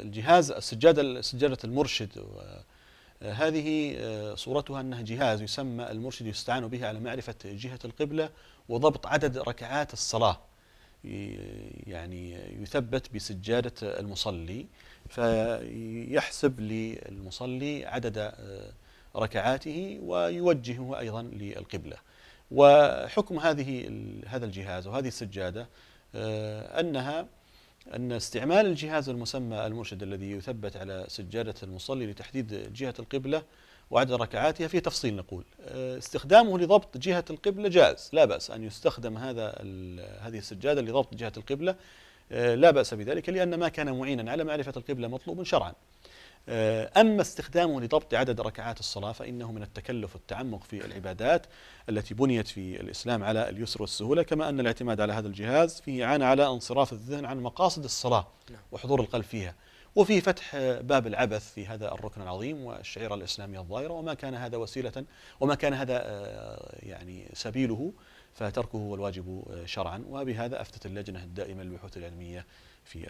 الجهاز السجادة سجادة المرشد آه، هذه آه، صورتها أنها جهاز يسمى المرشد يستعان به على معرفة جهة القبلة وضبط عدد ركعات الصلاة يعني يثبت بسجادة المصلي فيحسب للمصلي عدد آه، ركعاته ويوجهه أيضا للقبلة وحكم هذه هذا الجهاز وهذه السجادة أنها أن استعمال الجهاز المسمى المرشد الذي يثبت على سجادة المصلي لتحديد جهة القبلة وعدد ركعاتها في تفصيل نقول آه، استخدامه لضبط جهة القبلة جائز لا بأس أن يستخدم هذا هذه السجادة لضبط جهة القبلة آه، لا بأس بذلك لأن ما كان معينا على معرفة القبلة مطلوب شرعا آه، أما استخدامه لضبط عدد ركعات الصلاة فإنه من التكلف والتعمق في العبادات التي بنيت في الإسلام على اليسر والسهولة كما أن الاعتماد على هذا الجهاز فيه إعانة على انصراف الذهن عن مقاصد الصلاة نعم. وحضور القلب فيها وفي فتح باب العبث في هذا الركن العظيم والشعيرة الإسلامية الظاهرة وما كان هذا وسيلة وما كان هذا آه، يعني سبيله فتركه هو الواجب آه، شرعا وبهذا أفتت اللجنة الدائمة للبحوث العلمية في